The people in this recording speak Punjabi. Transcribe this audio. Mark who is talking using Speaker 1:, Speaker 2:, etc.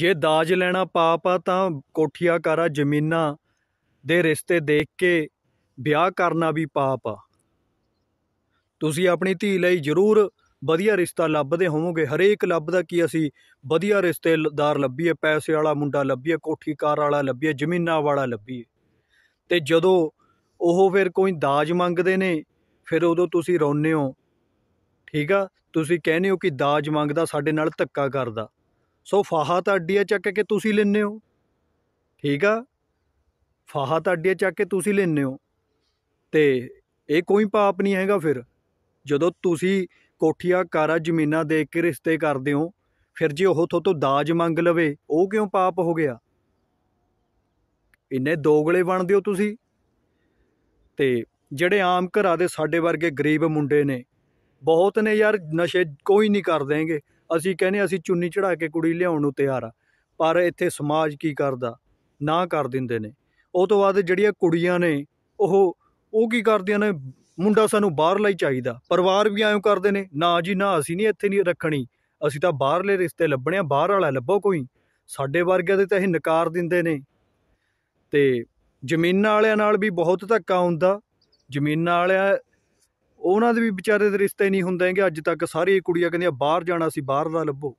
Speaker 1: ਜੇ ਦਾਜ ਲੈਣਾ ਪਾਪ ਆ ਤਾਂ ਕੋਠੀਆਂ ਕਾਰਾ ਜ਼ਮੀਨਾਂ ਦੇ ਰਿਸ਼ਤੇ ਦੇਖ ਕੇ ਵਿਆਹ ਕਰਨਾ ਵੀ ਪਾਪ ਆ ਤੁਸੀਂ ਆਪਣੀ ਧੀ ਲਈ ਜ਼ਰੂਰ ਵਧੀਆ ਰਿਸ਼ਤਾ ਲੱਭਦੇ ਹੋਵੋਗੇ ਹਰੇਕ ਲੱਭਦਾ ਕੀ ਅਸੀਂ ਵਧੀਆ ਰਿਸ਼ਤੇਦਾਰ ਲੱਭੀਏ ਪੈਸੇ ਵਾਲਾ ਮੁੰਡਾ ਲੱਭੀਏ ਕੋਠੀ ਕਾਰ ਵਾਲਾ ਲੱਭੀਏ ਜ਼ਮੀਨਾਂ ਵਾਲਾ ਲੱਭੀਏ ਤੇ ਜਦੋਂ ਉਹ ਫਿਰ ਕੋਈ ਦਾਜ ਮੰਗਦੇ ਨੇ ਫਿਰ ਉਦੋਂ ਤੁਸੀਂ ਰੋਨੇ ਹੋ ਠੀਕ ਆ ਤੁਸੀਂ ਕਹਿੰਦੇ ਹੋ ਕਿ ਦਾਜ ਮੰਗਦਾ ਸਾਡੇ ਨਾਲ ਧੱਕਾ ਕਰਦਾ ਸੋ ਫਾਹਾ ਤਾਂ ਅੱਡੀਆਂ ਚੱਕ ਕੇ ਤੁਸੀਂ ਲੈਨੇ ਹੋ ਠੀਕ ਆ ਫਾਹਾ ਤਾਂ ਅੱਡੀਆਂ ਚੱਕ ਕੇ ਤੁਸੀਂ ਲੈਨੇ ਹੋ ਤੇ ਇਹ ਕੋਈ ਪਾਪ ਨਹੀਂ ਹੈਗਾ ਫਿਰ ਜਦੋਂ ਤੁਸੀਂ ਕੋਠੀਆਂ ਕਾਰਾ ਜ਼ਮੀਨਾਂ ਦੇਖ ਕੇ ਰਿਸ਼ਤੇ ਕਰਦੇ ਹੋ ਫਿਰ ਜੇ ਉਹ ਤੋਂ ਦਾਜ ਮੰਗ ਲਵੇ ਉਹ ਕਿਉਂ ਪਾਪ ਹੋ ਗਿਆ ਇੰਨੇ ਦੋਗਲੇ ਬਣਦੇ ਹੋ ਤੁਸੀਂ ਤੇ ਜਿਹੜੇ ਆਮ ਘਰਾਂ ਦੇ ਸਾਡੇ ਵਰਗੇ ਗਰੀਬ ਮੁੰਡੇ ਨੇ ਬਹੁਤ ਨੇ ਯਾਰ ਨਸ਼ੇ ਕੋਈ ਨਹੀਂ ਕਰ ਦੇਣਗੇ ਅਸੀਂ ਕਹਿੰਦੇ ਅਸੀਂ ਚੁੰਨੀ ਚੜਾ ਕੇ ਕੁੜੀ ਲਿਆਉਣ ਨੂੰ ਤਿਆਰ ਆ ਪਰ ਇੱਥੇ ਸਮਾਜ ਕੀ ਕਰਦਾ ਨਾ ਕਰ ਦਿੰਦੇ ਨੇ ਉਹ ਤੋਂ ਬਾਅਦ ਜਿਹੜੀਆਂ ਕੁੜੀਆਂ ਨੇ ਉਹ ਉਹ ਕੀ ਕਰਦੀਆਂ ਨੇ ਮੁੰਡਾ ਸਾਨੂੰ ਬਾਹਰ ਲਈ ਚਾਹੀਦਾ ਪਰਿਵਾਰ ਵੀ ਐਂ ਕਰਦੇ ਨੇ ਨਾ ਜੀ ਨਾ ਅਸੀਂ ਨਹੀਂ ਇੱਥੇ ਨਹੀਂ ਰੱਖਣੀ ਅਸੀਂ ਤਾਂ ਬਾਹਰਲੇ ਰਿਸ਼ਤੇ ਲੱਭਣੇ ਆ ਬਾਹਰ ਵਾਲਾ ਲੱਭੋ ਕੋਈ ਸਾਡੇ ਵਰਗਿਆਂ ਦੇ ਤਾਂ ਇਹ ਨਕਾਰ ਦਿੰਦੇ ਨੇ ਤੇ ਜ਼ਮੀਨਾਂ ਵਾਲਿਆਂ ਨਾਲ ਵੀ ਬਹੁਤ ਧੱਕਾ ਹੁੰਦਾ ਜ਼ਮੀਨਾਂ ਵਾਲਿਆਂ ਉਹਨਾਂ ਦੇ ਵੀ ਵਿਚਾਰੇ ਦੇ ਰਿਸ਼ਤੇ ਨਹੀਂ ਹੁੰਦੇ ਹੈਗੇ ਅੱਜ ਤੱਕ ਸਾਰੀ ਕੁੜੀਆਂ ਕਹਿੰਦੀਆਂ ਬਾਹਰ ਜਾਣਾ ਸੀ ਬਾਹਰ ਦਾ ਲੱਭੋ